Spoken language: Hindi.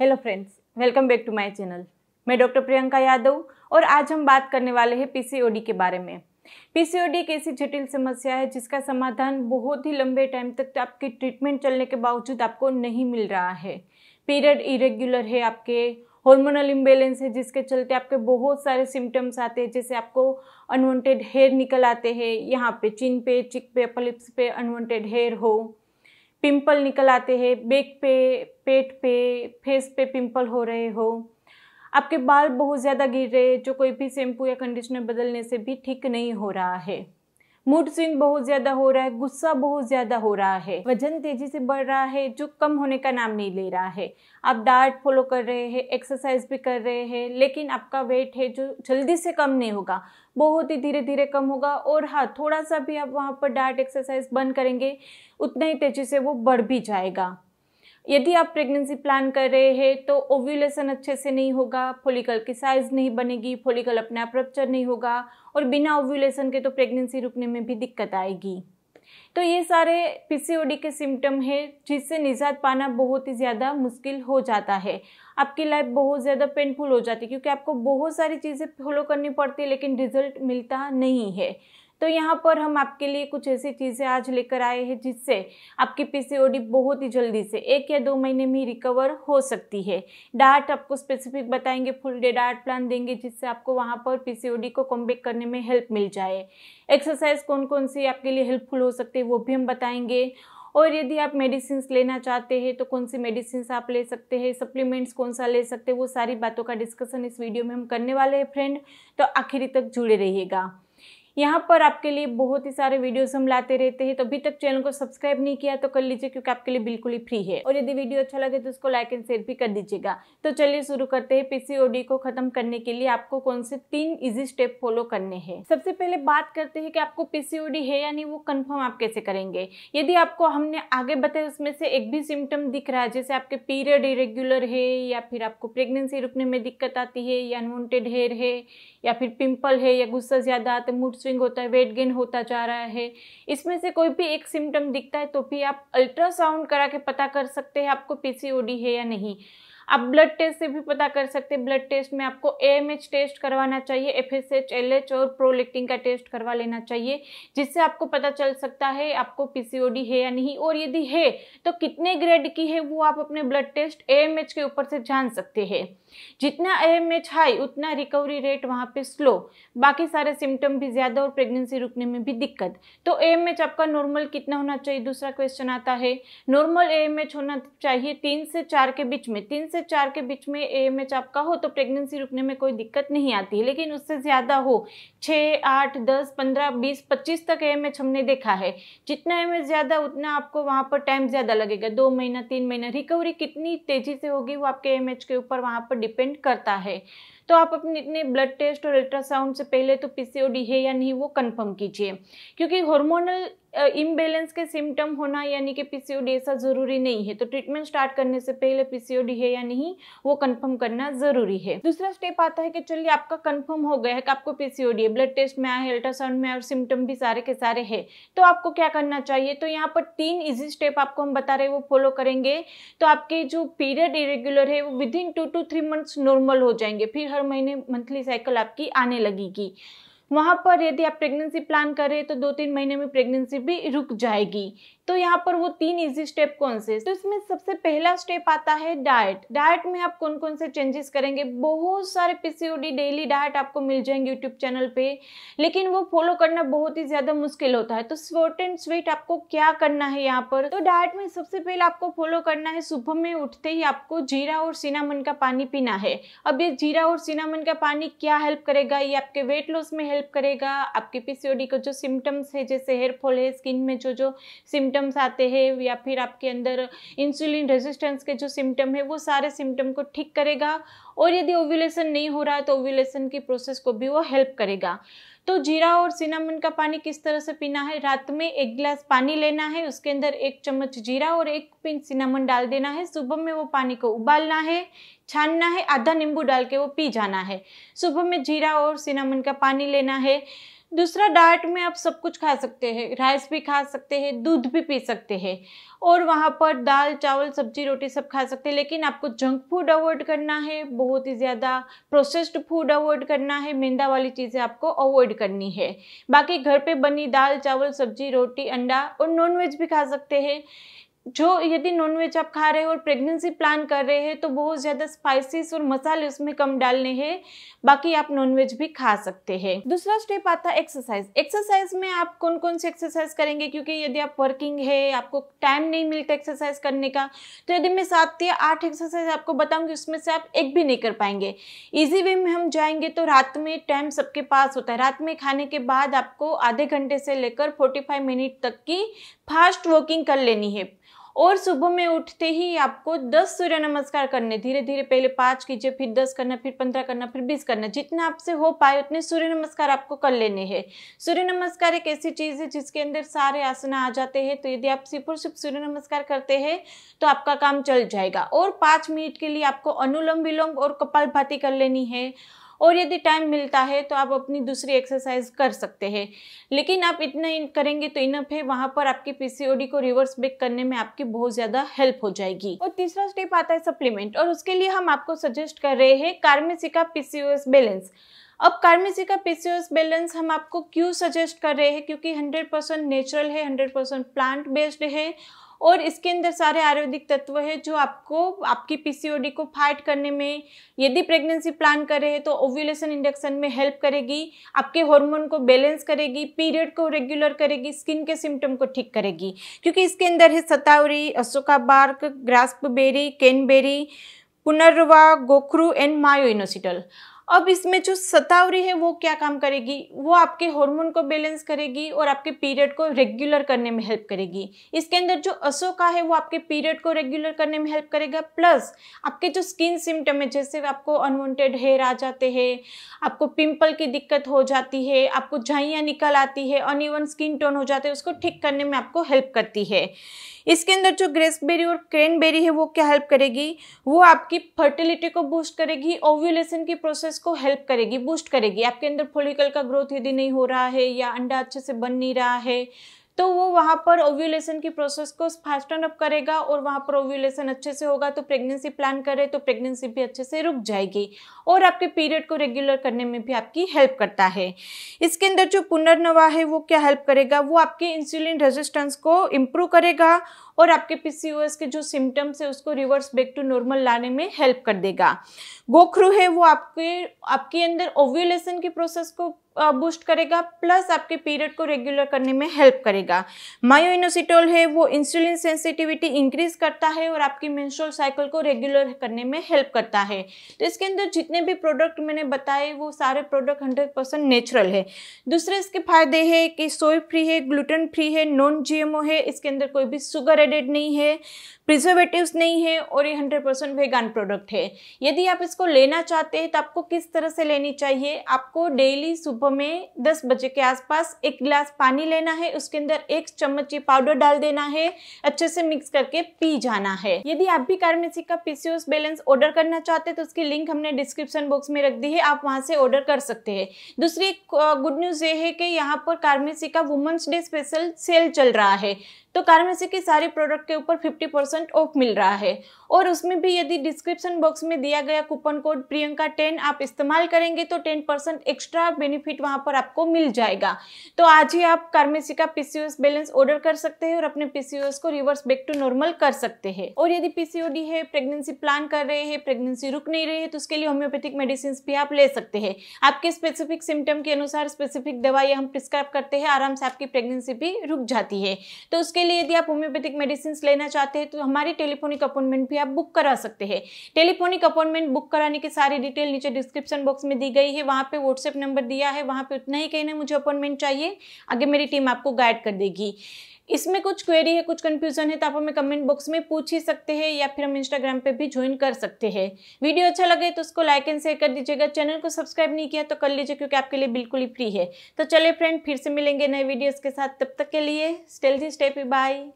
hello friends welcome back to my channel मैं डॉक्टर प्रियंका यादव और आज हम बात करने वाले हैं पीसीओडी के बारे में पीसीओडी एक ऐसी जटिल समस्या है जिसका समाधान बहुत ही लंबे टाइम तक तो आपकी ट्रीटमेंट चलने के बावजूद आपको नहीं मिल रहा है पीरियड इरेगुलर है आपके हॉर्मोनल इम्बेलेंस है जिसके चलते आपके बहुत सारे सिम्टम्स आते हैं जैसे आपको अनवांटेड हेयर निकल आते हैं यहाँ पे चिन पे चिक पे पलिप्स पे अनवांटेड हेयर हो पिंपल निकल आते हैं बेक पे पेट पे फेस पे पिंपल हो रहे हो आपके बाल बहुत ज़्यादा गिर रहे हैं जो कोई भी शैम्पू या कंडीशनर बदलने से भी ठीक नहीं हो रहा है मूड स्विंग बहुत ज़्यादा हो रहा है गुस्सा बहुत ज़्यादा हो रहा है वजन तेज़ी से बढ़ रहा है जो कम होने का नाम नहीं ले रहा है आप डाइट फॉलो कर रहे हैं एक्सरसाइज भी कर रहे हैं लेकिन आपका वेट है जो जल्दी से कम नहीं होगा बहुत ही धीरे धीरे कम होगा और हाँ थोड़ा सा भी आप वहाँ पर डाइट एक्सरसाइज बंद करेंगे उतना ही तेज़ी से वो बढ़ भी जाएगा यदि आप प्रेगनेंसी प्लान कर रहे हैं तो ओव्यूलेशन अच्छे से नहीं होगा फोलिकल की साइज़ नहीं बनेगी फोलिकल अपने आप रप्चर नहीं होगा और बिना ओव्यूलेशन के तो प्रेगनेंसी रुकने में भी दिक्कत आएगी तो ये सारे पीसीओडी के सिम्टम है जिससे निजात पाना बहुत ही ज़्यादा मुश्किल हो जाता है आपकी लाइफ बहुत ज़्यादा पेनफुल हो जाती है क्योंकि आपको बहुत सारी चीज़ें फॉलो करनी पड़ती है लेकिन रिजल्ट मिलता नहीं है तो यहाँ पर हम आपके लिए कुछ ऐसी चीज़ें आज लेकर आए हैं जिससे आपकी पीसीओडी बहुत ही जल्दी से एक या दो महीने में रिकवर हो सकती है डाट आपको स्पेसिफिक बताएंगे फुल डे डाट प्लान देंगे जिससे आपको वहाँ पर पीसीओडी को कम करने में हेल्प मिल जाए एक्सरसाइज कौन कौन सी आपके लिए हेल्पफुल हो सकती है वो भी हम बताएंगे और यदि आप मेडिसिन लेना चाहते हैं तो कौन सी मेडिसिन आप ले सकते हैं सप्लीमेंट्स कौन सा ले सकते हैं वो सारी बातों का डिस्कशन इस वीडियो में हम करने वाले हैं फ्रेंड तो आखिरी तक जुड़े रहिएगा यहाँ पर आपके लिए बहुत ही सारे वीडियोस हम लाते रहते हैं तो अभी तक चैनल को सब्सक्राइब नहीं किया तो कर लीजिए क्योंकि आपके लिए बिल्कुल ही फ्री है और यदि वीडियो अच्छा लगे तो उसको लाइक एंड शेयर भी कर दीजिएगा तो चलिए शुरू करते हैं पीसीओडी को खत्म करने के लिए आपको कौन से तीन इजी स्टेप फॉलो करने हैं सबसे पहले बात करते हैं कि आपको पीसीओडी है या नहीं वो कन्फर्म आप कैसे करेंगे यदि आपको हमने आगे बताया उसमें से एक भी सिम्टम दिख रहा है जैसे आपके पीरियड इरेग्युलर है या फिर आपको प्रेगनेंसी रुकने में दिक्कत आती है या अनवॉन्टेड हेयर है या फिर पिंपल है या गुस्सा ज़्यादा आता मूड स्विंग होता है वेट गेन होता जा रहा है इसमें से कोई भी एक सिम्टम दिखता है तो भी आप अल्ट्रासाउंड करा के पता कर सकते हैं आपको पीसीओडी है या नहीं आप ब्लड टेस्ट से भी पता कर सकते हैं ब्लड टेस्ट में आपको ए टेस्ट करवाना चाहिए F S H L H और प्रोलेक्टिन का टेस्ट करवा लेना चाहिए जिससे आपको पता चल सकता है आपको पी सी ओ डी है या नहीं और यदि है तो कितने ग्रेड की है वो आप अपने blood test A M H के ऊपर से जान सकते हैं जितना ए एम एच हाई उतना रिकवरी रेट वहाँ पर स्लो बाकी सारे सिम्टम भी ज़्यादा और प्रेगनेंसी रुकने में भी दिक्कत तो ए एम एच आपका नॉर्मल कितना होना चाहिए दूसरा क्वेश्चन आता है नॉर्मल ए एम एच होना चाहिए तीन से चार के बीच में तीन से से चार के बीच में ए आपका हो तो प्रेगनेंसी रुकने में कोई दिक्कत नहीं आती है लेकिन उससे ज़्यादा हो छः आठ दस पंद्रह बीस पच्चीस तक ए हमने देखा है जितना एम ज़्यादा उतना आपको वहाँ पर टाइम ज़्यादा लगेगा दो महीना तीन महीना रिकवरी कितनी तेज़ी से होगी वो आपके एम के ऊपर वहाँ पर डिपेंड करता है तो आप अपने इतने ब्लड टेस्ट और अल्ट्रासाउंड से पहले तो पीसीओडी है या नहीं वो कंफर्म कीजिए क्योंकि हार्मोनल इम्बेलेंस के सिम्टम होना यानी कि पीसीओडी ऐसा ज़रूरी नहीं है तो ट्रीटमेंट स्टार्ट करने से पहले पीसीओडी है या नहीं वो कंफर्म करना ज़रूरी है दूसरा स्टेप आता है कि चलिए आपका कंफर्म हो गया है कि आपको पीसीओडी है ब्लड टेस्ट में आए अल्ट्रासाउंड में और सिम्टम भी सारे के सारे है तो आपको क्या करना चाहिए तो यहाँ पर तीन इजी स्टेप आपको हम बता रहे हैं वो फॉलो करेंगे तो आपके जो पीरियड इरेगुलर है वो within two two three months normal हो जाएंगे फिर हर महीने मंथली साइकिल आपकी आने लगेगी वहाँ पर यदि आप प्रेगनेंसी प्लान करें तो दो तीन महीने में प्रेगनेंसी भी रुक जाएगी तो यहाँ पर वो तीन इजी स्टेप कौन से तो इसमें सबसे पहला स्टेप आता है डाइट डाइट में आप कौन कौन से चेंजेस करेंगे बहुत सारे पीसीओडी डेली डाइट आपको मिल जाएंगे यूट्यूब चैनल पे लेकिन वो फॉलो करना बहुत ही ज़्यादा मुश्किल होता है तो स्वर्ट एंड स्वीट आपको क्या करना है यहाँ पर तो डाइट में सबसे पहले आपको फॉलो करना है सुबह में उठते ही आपको जीरा और सीनामन का पानी पीना है अब ये जीरा और सीनामन का पानी क्या हेल्प करेगा ये आपके वेट लॉस में हेल्प करेगा आपके पीसीओडी का जो सिम्टम्स है जैसे हेयर फॉल है स्किन में जो जो सिम्टम सिम्टम्स आते हैं या फिर आपके अंदर इंसुलिन रेजिस्टेंस के जो सिम्टम है वो सारे सिम्टम को ठीक करेगा और यदि ओव्यूलेशन नहीं हो रहा है तो ओव्यूलेशन की प्रोसेस को भी वो हेल्प करेगा तो जीरा और सिनामन का पानी किस तरह से पीना है रात में एक गिलास पानी लेना है उसके अंदर एक चम्मच जीरा और एक पिंच सिनामन डाल देना है सुबह में वो पानी को उबालना है छानना है आधा नींबू डाल के वो पी जाना है सुबह में जीरा और सिनामन का पानी लेना है दूसरा डाइट में आप सब कुछ खा सकते हैं राइस भी खा सकते हैं दूध भी पी सकते हैं और वहाँ पर दाल चावल सब्जी रोटी सब खा सकते हैं लेकिन आपको जंक फूड अवॉइड करना है बहुत ही ज़्यादा प्रोसेस्ड फूड अवॉइड करना है मैदा वाली चीज़ें आपको अवॉइड करनी है बाकी घर पे बनी दाल चावल सब्जी रोटी अंडा और नॉनवेज भी खा सकते हैं जो यदि नॉनवेज आप खा रहे हो और प्रेगनेंसी प्लान कर रहे हैं तो बहुत ज़्यादा स्पाइसेस और मसाले उसमें कम डालने हैं बाकी आप नॉनवेज भी खा सकते हैं दूसरा स्टेप आता है एक्सरसाइज एक्सरसाइज में आप कौन कौन सी एक्सरसाइज करेंगे क्योंकि यदि आप वर्किंग है आपको टाइम नहीं मिलता एक्सरसाइज करने का तो यदि मैं सात या आठ एक्सरसाइज आपको बताऊँगी उसमें से आप एक भी नहीं कर पाएंगे ईजी वे में हम जाएंगे तो रात में टाइम सबके पास होता है रात में खाने के बाद आपको आधे घंटे से लेकर फोर्टी मिनट तक की फास्ट वॉकिंग कर लेनी है और सुबह में उठते ही आपको दस सूर्य नमस्कार करने धीरे धीरे पहले पाँच कीजिए फिर दस करना फिर पंद्रह करना फिर बीस करना जितना आपसे हो पाए उतने सूर्य नमस्कार आपको कर लेने हैं सूर्य नमस्कार एक ऐसी चीज़ है जिसके अंदर सारे आसन आ जाते हैं तो यदि आप सिर्फ और सिर्फ सूर्य नमस्कार करते हैं तो आपका काम चल जाएगा और पाँच मिनट के लिए आपको अनुलोम विलोम और कपाल भाती कर लेनी है और यदि टाइम मिलता है तो आप अपनी दूसरी एक्सरसाइज कर सकते हैं लेकिन आप इतना करेंगे तो इनफ है वहाँ पर आपकी पीसीओडी को रिवर्स बैक करने में आपकी बहुत ज़्यादा हेल्प हो जाएगी और तीसरा स्टेप आता है सप्लीमेंट और उसके लिए हम आपको सजेस्ट कर रहे हैं कार्मेसिका पीसीओएस बैलेंस अब कार्मेसी का पीसीओएस बैलेंस हम आपको क्यों सजेस्ट कर रहे हैं क्योंकि 100% नेचुरल है 100% प्लांट बेस्ड है और इसके अंदर सारे आयुर्वेदिक तत्व है जो आपको आपकी पीसीओडी को फाइट करने में यदि प्रेगनेंसी प्लान कर रहे हैं तो ओव्यूलेशन इंडक्शन में हेल्प करेगी आपके हार्मोन को बैलेंस करेगी पीरियड को रेगुलर करेगी स्किन के सिम्टम को ठीक करेगी क्योंकि इसके अंदर है Shatavari Ashoka bark berry cranberry Punarnava Gokhru and मायोइनोसिटल अब इसमें जो सतावरी है वो क्या काम करेगी वो आपके हार्मोन को बैलेंस करेगी और आपके पीरियड को रेगुलर करने में हेल्प करेगी इसके अंदर जो अशोका है वो आपके पीरियड को रेगुलर करने में हेल्प करेगा प्लस आपके जो स्किन सिम्टम है जैसे आपको अनवांटेड हेयर आ जाते हैं आपको पिंपल की दिक्कत हो जाती है आपको झाइयाँ निकल आती है अनइवन स्किन टोन हो जाते हैं उसको ठीक करने में आपको हेल्प करती है इसके अंदर जो ग्रेसबेरी और बेरी है वो क्या हेल्प करेगी वो आपकी फर्टिलिटी को बूस्ट करेगी ओव्यूलेशन की प्रोसेस को हेल्प करेगी बूस्ट करेगी आपके अंदर फोलिकल का ग्रोथ यदि नहीं हो रहा है या अंडा अच्छे से बन नहीं रहा है तो वो वहाँ पर ओव्यूलेशन की प्रोसेस को फास्टन अप करेगा और वहाँ पर ओव्यूलेशन अच्छे से होगा तो प्रेगनेंसी प्लान करे तो प्रेगनेंसी भी अच्छे से रुक जाएगी और आपके पीरियड को रेगुलर करने में भी आपकी हेल्प करता है इसके अंदर जो पुनर्नवा है वो क्या हेल्प करेगा वो आपके इंसुलिन रेजिस्टेंस को इम्प्रूव करेगा और आपके पी के जो सिम्टम्स है उसको रिवर्स बैक टू नॉर्मल लाने में हेल्प कर देगा गोखरू है वो आपके आपके अंदर ओव्यूलेशन की प्रोसेस को बूस्ट करेगा प्लस आपके पीरियड को रेगुलर करने में हेल्प करेगा मायोइनोसिटोल है वो इंसुलिन सेंसिटिविटी इंक्रीज करता है और आपकी मेंस्ट्रुअल साइकिल को रेगुलर करने में हेल्प करता है तो इसके अंदर जितने भी प्रोडक्ट मैंने बताए वो सारे प्रोडक्ट हंड्रेड परसेंट नेचुरल है दूसरे इसके फायदे है कि सोय फ्री है ग्लूटन फ्री है नॉन ओ है इसके अंदर कोई भी शुगर एडेड नहीं है प्रिजर्वेटिव्स नहीं है और ये हंड्रेड परसेंट वेगान प्रोडक्ट है यदि आप इसको लेना चाहते हैं तो आपको किस तरह से लेनी चाहिए आपको डेली सुबह सुबह में 10 बजे के आसपास एक गिलास पानी लेना है उसके अंदर एक चम्मच ये पाउडर डाल देना है अच्छे से मिक्स करके पी जाना है यदि आप भी कार्मेसी का पीसीओस बैलेंस ऑर्डर करना चाहते हैं तो उसकी लिंक हमने डिस्क्रिप्शन बॉक्स में रख दी है आप वहाँ से ऑर्डर कर सकते हैं दूसरी गुड न्यूज़ ये है कि यहाँ पर कार्मेसी का वुमेंस डे स्पेशल सेल चल रहा है तो कार्मेसी के सारे प्रोडक्ट के ऊपर 50 परसेंट ऑफ मिल रहा है और उसमें भी यदि डिस्क्रिप्शन बॉक्स में दिया गया कूपन कोड प्रियंका टेन आप इस्तेमाल करेंगे तो टेन परसेंट एक्स्ट्रा बेनिफिट वहां पर आपको मिल जाएगा तो आज ही आप कार्मेसी का पीसीओएस बैलेंस ऑर्डर कर सकते हैं और अपने पीसीओएस को रिवर्स बैक टू नॉर्मल कर सकते हैं और यदि पीसीओडी है प्रेगनेंसी प्लान कर रहे हैं प्रेगनेंसी रुक नहीं रही है तो उसके लिए होम्योपैथिक मेडिसिन भी आप ले सकते हैं आपके स्पेसिफिक सिम्टम के अनुसार स्पेसिफिक दवाई हम प्रिस्क्राइब करते हैं आराम से आपकी प्रेगनेंसी भी रुक जाती है तो उसके लिए यदि आप होम्योपैथिक मेडिसिन लेना चाहते हैं तो हमारी टेलीफोनिक अपॉइंटमेंट भी आप बुक करा सकते हैं टेलीफोनिक अपॉइंटमेंट बुक कराने की सारी डिटेल नीचे डिस्क्रिप्शन बॉक्स में दी गई है वहाँ पर व्हाट्सएप नंबर दिया है वहाँ पर उतना ही कहना मुझे अपॉइंटमेंट चाहिए आगे मेरी टीम आपको गाइड कर देगी इसमें कुछ क्वेरी है कुछ कन्फ्यूजन है तो आप हमें कमेंट बॉक्स में पूछ ही सकते हैं या फिर हम इंस्टाग्राम पे भी ज्वाइन कर सकते हैं वीडियो अच्छा लगे तो उसको लाइक एंड शेयर कर दीजिएगा चैनल को सब्सक्राइब नहीं किया तो कर लीजिए क्योंकि आपके लिए बिल्कुल ही फ्री है तो चले फ्रेंड फिर से मिलेंगे नए वीडियोज़ के साथ तब तक के लिए स्टेल दी स्टेप बाय